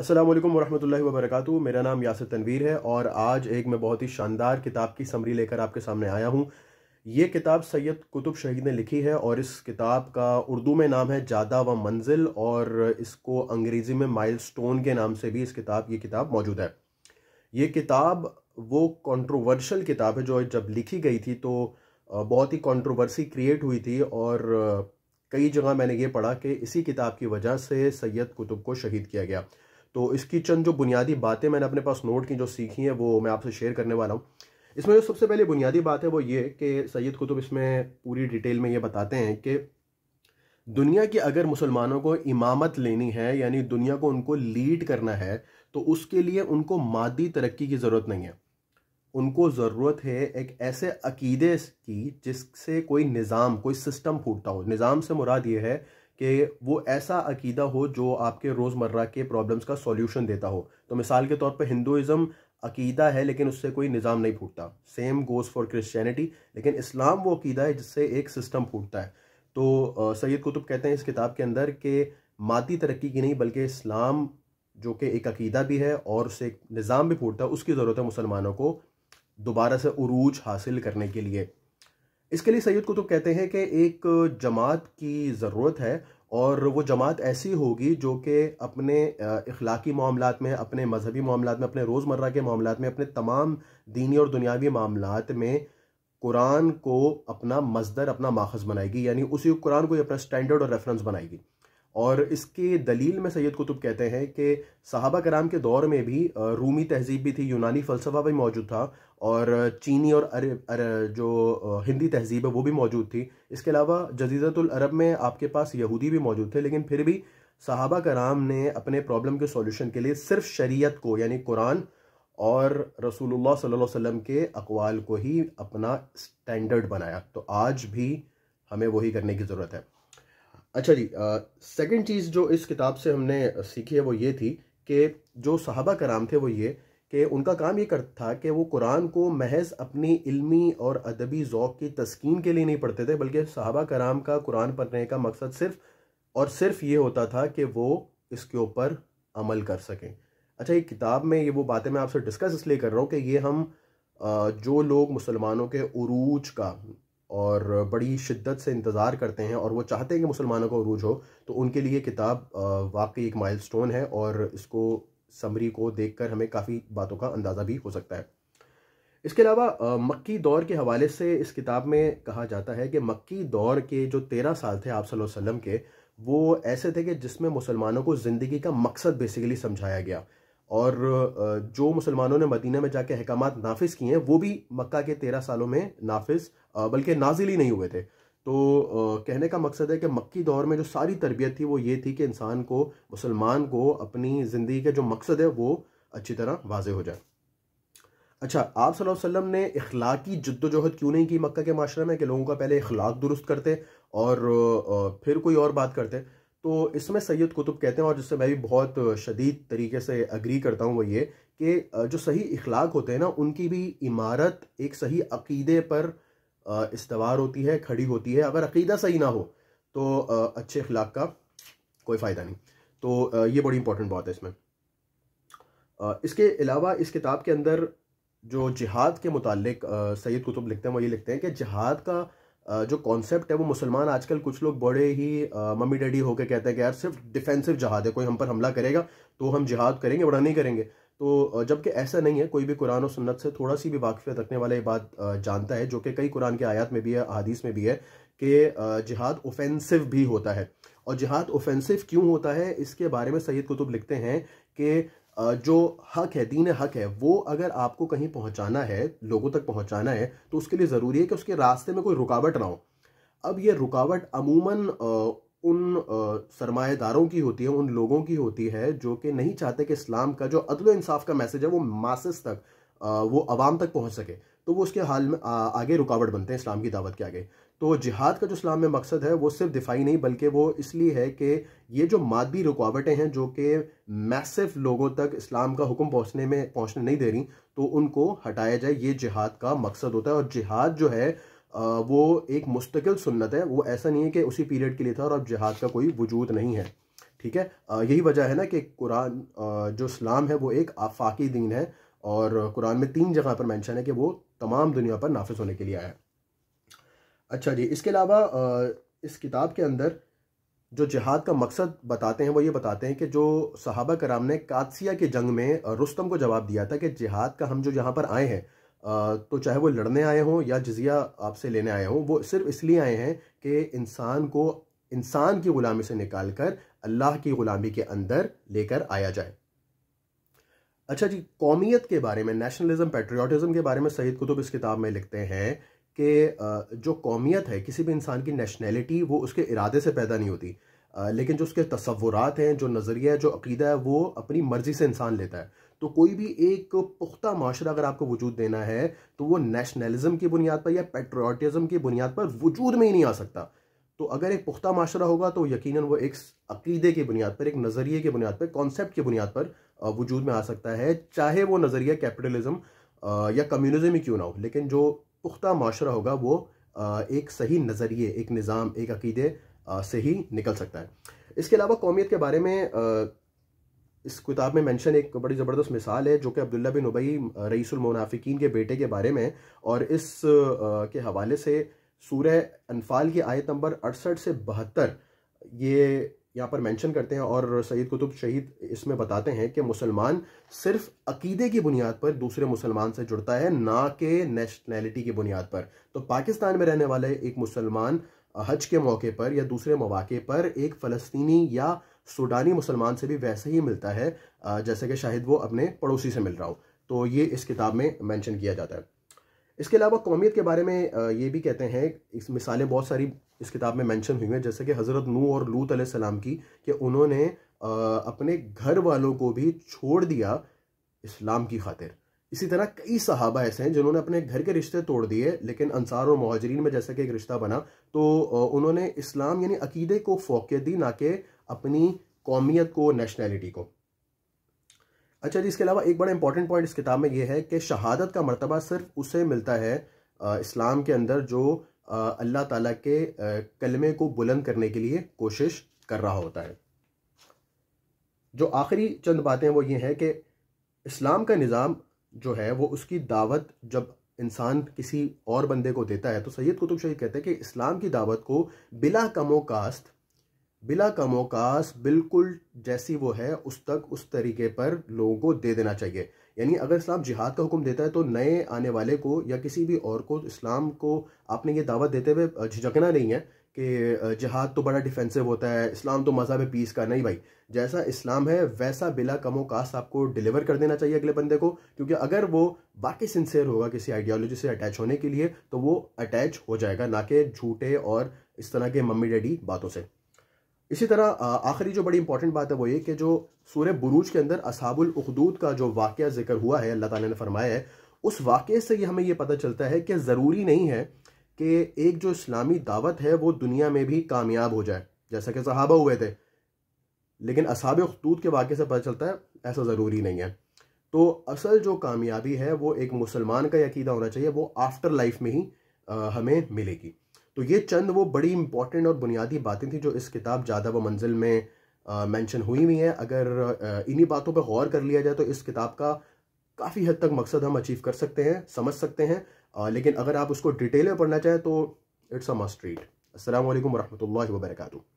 असल वरहमल वबरक मेरा नाम यासर तनवीर है और आज एक मैं बहुत ही शानदार किताब की समरी लेकर आपके सामने आया हूँ ये किताब सैयद कुतुब शहीद ने लिखी है और इस किताब का उर्दू में नाम है जादा व मंजिल और इसको अंग्रेज़ी में माइल स्टोन के नाम से भी इस किताब ये किताब मौजूद है ये किताब वो कॉन्ट्रोवर्शल किताब है जो जब लिखी गई थी तो बहुत ही कंट्रोवर्सी क्रिएट हुई थी और कई जगह मैंने ये पढ़ा कि इसी किताब की वजह से सैयद कुतुब को शहीद किया गया तो इसकी चंद जो बुनियादी बातें मैंने अपने पास नोट की जो सीखी हैं वो मैं आपसे शेयर करने वाला हूँ इसमें जो सबसे पहले बुनियादी बात है वो ये कि सैयद कुतुब इसमें पूरी डिटेल में ये बताते हैं कि दुनिया की अगर मुसलमानों को इमामत लेनी है यानी दुनिया को उनको लीड करना है तो उसके लिए उनको मादी तरक्की की ज़रूरत नहीं है उनको ज़रूरत है एक ऐसे अकीदे की जिससे कोई निज़ाम कोई सिस्टम फूटता हो निज़ाम से मुराद ये है कि वो ऐसा अकीदा हो जो आपके रोज़मर्रा के प्रॉब्लम्स का सॉल्यूशन देता हो तो मिसाल के तौर पर हिंदुज़म अकीदा है लेकिन उससे कोई निज़ाम नहीं फूटता सेम गोज़ फॉर क्रिश्चियनिटी लेकिन इस्लाम वो अकीदा है जिससे एक सिस्टम फूटता है तो सैयद कुतुब कहते हैं इस किताब के अंदर कि माती तरक्की की नहीं बल्कि इस्लाम जो कि एक अकीदा भी है और उससे एक निज़ाम भी फूटता है उसकी ज़रूरत है मुसलमानों को दोबारा से उरूज हासिल करने के लिए इसके लिए सैयद कुतुब तो कहते हैं कि एक जमात की ज़रूरत है और वो जमात ऐसी होगी जो कि अपने इखलाकी मामला में अपने मजहबी मामला में अपने रोज़मर्रा के मामलों में अपने तमाम दीनी और दुनियावी मामलों में कुरान को अपना मजदर अपना माखज बनाएगी यानी उसी कुरान को अपना स्टैंडर्ड और रेफरेंस बनाएगी और इसके दलील में सैयद कुतुब कहते हैं कि साहबा कराम के दौर में भी रूमी तहजीब भी थी यूनानी फ़लसफ़ा भी मौजूद था और चीनी और अर, अर, जो हिंदी तहजीब है वो भी मौजूद थी इसके अलावा जजीरतुल अरब में आपके पास यहूदी भी मौजूद थे लेकिन फिर भी साहबा कराम ने अपने प्रॉब्लम के सॉल्यूशन के लिए सिर्फ शरीयत को यानी कुरान और रसूलुल्लाह सल्लल्लाहु अलैहि वसल्लम के अकवाल को ही अपना स्टैंडर्ड बनाया तो आज भी हमें वही करने की ज़रूरत है अच्छा जी सेकंड चीज़ जो इस किताब से हमने सीखी है वो ये थी कि जो सहाबा कराम थे वो ये कि उनका काम ये कर था कि वो कुरान को महज अपनी इल्मी और अदबी ओक़ की तस्कीन के लिए नहीं पढ़ते थे बल्कि सहाबा कराम का कुरान पढ़ने का मकसद सिर्फ और सिर्फ ये होता था कि वो इसके ऊपर अमल कर सकें अच्छा ये किताब में ये वो बातें मैं आपसे डिस्कस इसलिए कर रहा हूँ कि ये हम जो लोग मुसलमानों के अरूज का और बड़ी शिद्दत से इंतज़ार करते हैं और वो चाहते हैं कि मुसलमानों का अरूज हो तो उनके लिए किताब वाकई एक माइल है और इसको समरी को देख हमें काफ़ी बातों का अंदाज़ा भी हो सकता है इसके अलावा मक्की दौर के हवाले से इस किताब में कहा जाता है कि मक्की दौर के जो तेरह साल थे आप वसल्लम के वो ऐसे थे कि जिसमें मुसलमानों को ज़िंदगी का मकसद बेसिकली समझाया गया और जो मुसलमानों ने मदीना में जाके अहकाम नाफिज किए हैं वो भी मक्का के तेरह सालों में नाफिज बल्कि नाजिल ही नहीं हुए थे तो कहने का मकसद है कि मक्की दौर में जो सारी तरबियत थी वो ये थी कि इंसान को मुसलमान को अपनी ज़िंदगी का जो मकसद है वो अच्छी तरह वाज हो जाए अच्छा आप सल्लल्लाहु अलैहि वसल्लम ने इखलाकी जद्दोजहद क्यों नहीं की मक्का के माशरे में कि लोगों का पहले इखलाक दुरुस्त करते और फिर कोई और बात करते तो इसमें सैयद कुतुब कहते हैं और जिससे मैं भी बहुत शदीद तरीके से अग्री करता हूँ वो ये कि जो सही इखलाक होते हैं ना उनकी भी इमारत एक सही अकीदे पर इस्तवार होती है खड़ी होती है अगर अकीदा सही ना हो तो अच्छे अखलाक का कोई फ़ायदा नहीं तो ये बड़ी इंपॉर्टेंट बात है इसमें इसके अलावा इस किताब के अंदर जो जिहाद के मुतालिक सैयद कुतुब लिखते हैं वो ये लिखते हैं कि जिहाद का जो कॉन्सेप्ट है वो मुसलमान आजकल कुछ लोग बड़े ही मम्मी डैडी होकर कहते हैं कि यार सिर्फ डिफेंसिव जहाद है कोई हम पर हमला करेगा तो हम जिहाद करेंगे बड़ा नहीं करेंगे तो जबकि ऐसा नहीं है कोई भी कुरान और सुन्नत से थोड़ा सी भी वाकफियत रखने वाला ये बात जानता है जो कि कई कुरान के आयात में भी है अदीस में भी है कि जिहाद ओफेंसिव भी होता है और जिहाद ओफेंसिव क्यों होता है इसके बारे में सैद कुतुब लिखते हैं कि जो हक है दीन हक है वो अगर आपको कहीं पहुंचाना है लोगों तक पहुंचाना है तो उसके लिए ज़रूरी है कि उसके रास्ते में कोई रुकावट ना हो अब ये रुकावट अमूमन उन सरमाएदारों की होती है उन लोगों की होती है जो कि नहीं चाहते कि इस्लाम का जो अदल इंसाफ का मैसेज है वो मासस तक वो आवाम तक पहुंच सके तो वो उसके हाल में आ, आगे रुकावट बनते हैं इस्लाम की दावत के आगे तो जिहाद का जो इस्लाम में मकसद है वो सिर्फ दिफाई नहीं बल्कि वो इसलिए है कि ये जो मादी रुकावटें हैं जो कि मैसेफ लोगों तक इस्लाम का हुक्म पहुंचने में पहुंचने नहीं दे रही तो उनको हटाया जाए ये जिहाद का मकसद होता है और जिहाद जो है वो एक मुस्तकिल सुन्नत है वो ऐसा नहीं है कि उसी पीरियड के लिए था और अब जिहाद का कोई वजूद नहीं है ठीक है यही वजह है ना कि कुरान जो इस्लाम है वो एक आफाकी दीन है और कुरान में तीन जगह पर मेंशन है कि वो तमाम दुनिया पर नाफिज होने के लिए आया अच्छा जी इसके अलावा इस किताब के अंदर जो जिहाद का मकसद बताते हैं वो ये बताते हैं कि जो सहाबा कराम ने कादसिया के जंग में रुस्तम को जवाब दिया था कि जिहाद का हम जो यहाँ पर आए हैं तो चाहे वो लड़ने आए हों या जजिया आपसे लेने आए हों वो सिर्फ इसलिए आए हैं कि इंसान को इंसान की ग़ुलामी से निकाल कर अल्लाह की ग़ुलामी के अंदर लेकर आया जाए अच्छा जी कौमियत के बारे में नेशनलिज्म पेट्रियाटिज़म के बारे में सईद कुतुब इस किताब में लिखते हैं कि जो कौमियत है किसी भी इंसान की नेशनैलिटी वो उसके इरादे से पैदा नहीं होती लेकिन जो उसके तस्वुरात हैं जो नज़रिया है जो अकीदा है वो अपनी मर्ज़ी से इंसान लेता है तो कोई भी एक पुख्ता माशरा अगर आपको वजूद देना है तो वो नेशनलिज्म की बुनियाद पर या पेट्रोटिज़म की बुनियाद पर वजूद में ही नहीं आ सकता तो अगर एक पुख्ता माशरा होगा तो यकीन वो एक अकीदे की बुनियाद पर एक नज़रिए की बुनियाद पर कॉन्सेप्ट की बुनियाद पर वजूद में आ सकता है चाहे वो नज़रिया कैपिटलिज़म या कम्युनिज्म ही क्यों ना हो लेकिन जो पुख्ता माशरा होगा वो एक सही नज़रिए एक निज़ाम एक अकीदे से ही निकल सकता है इसके अलावा कौमियत के बारे में इस किताब में मेंशन एक बड़ी ज़बरदस्त मिसाल है जो कि अब्दुल्ला बिन उबई मुनाफिकीन के बेटे के बारे में और इस के हवाले से सूर्य अनफाल की आयत नंबर अड़सठ से बहत्तर ये यहाँ पर मेंशन करते हैं और सईद कुतुब शहीद इसमें बताते हैं कि मुसलमान सिर्फ अकीदे की बुनियाद पर दूसरे मुसलमान से जुड़ता है ना कि नेशनैलिटी की बुनियाद पर तो पाकिस्तान में रहने वाले एक मुसलमान हज के मौके पर या दूसरे मौाक़े पर एक फ़लस्तनी या सूडानी मुसलमान से भी वैसे ही मिलता है जैसे कि शायद वो अपने पड़ोसी से मिल रहा हो तो ये इस किताब में मैंशन किया जाता है इसके अलावा कौमियत के बारे में ये भी कहते हैं इस मिसालें बहुत सारी इस किताब में मेंशन हुई हैं जैसे कि हज़रत नू और लूत सलाम की कि उन्होंने अपने घर वालों को भी छोड़ दिया इस्लाम की खातिर इसी तरह कई सहाबा ऐसे हैं जिन्होंने अपने घर के रिश्ते तोड़ दिए लेकिन अनसार और महाजरीन में जैसा कि एक रिश्ता बना तो उन्होंने इस्लाम यानी अकीदे को फोकियत दी ना कि अपनी कौमियत को नेशनैलिटी को अच्छा जी इसके अलावा एक बड़ा इंपॉर्टेंट पॉइंट इस किताब में यह है कि शहादत का मरतबा सिर्फ उसे मिलता है इस्लाम के अंदर जो अल्लाह ताला के कलमे को बुलंद करने के लिए कोशिश कर रहा होता है जो आखिरी चंद बातें वो ये हैं कि इस्लाम का निज़ाम जो है वो उसकी दावत जब इंसान किसी और बंदे को देता है तो सैयद कुतुब शहीद कहते हैं कि इस्लाम की दावत को बिला कमो कास्त बिला कम बिल्कुल जैसी वो है उस तक उस तरीके पर लोगों को दे देना चाहिए यानी अगर इस्लाम जिहाद का हुक्म देता है तो नए आने वाले को या किसी भी और को इस्लाम को आपने ये दावत देते हुए झिझकना नहीं है कि जिहाद तो बड़ा डिफेंसिव होता है इस्लाम तो मजहब पीस का नहीं भाई जैसा इस्लाम है वैसा बिला कमो कास्ट आपको डिलीवर कर देना चाहिए अगले बंदे को क्योंकि अगर वो बाकी सिंसेयर होगा किसी आइडियोलॉजी से अटैच होने के लिए तो वो अटैच हो जाएगा ना कि झूठे और इस तरह के मम्मी डैडी बातों से इसी तरह आखिरी जो बड़ी इंपॉर्टेंट बात है वो ये कि जो सूर्य बुरूज के अंदर असाबुल उखदूद का जो वाक़ जिक्र हुआ है अल्लाह ताला ने फरमाया है उस वाक़े से ये हमें ये पता चलता है कि ज़रूरी नहीं है कि एक जो इस्लामी दावत है वो दुनिया में भी कामयाब हो जाए जैसा कि सहाबा हुए थे लेकिन असाब खतूत के वाक़े से पता चलता है ऐसा ज़रूरी नहीं है तो असल जो कामयाबी है वो एक मुसलमान का यकीदा होना चाहिए वो आफ्टर लाइफ में ही आ, हमें मिलेगी तो ये चंद वो बड़ी इंपॉर्टेंट और बुनियादी बातें थी जो इस किताब ज़्यादा व मंजिल में मेंशन हुई हुई हैं अगर इन्हीं बातों पर गौर कर लिया जाए तो इस किताब का काफ़ी हद तक मकसद हम अचीव कर सकते हैं समझ सकते हैं आ, लेकिन अगर आप उसको डिटेल में पढ़ना चाहें तो इट्स अ मस्ट रीड असल वरहमल वर्का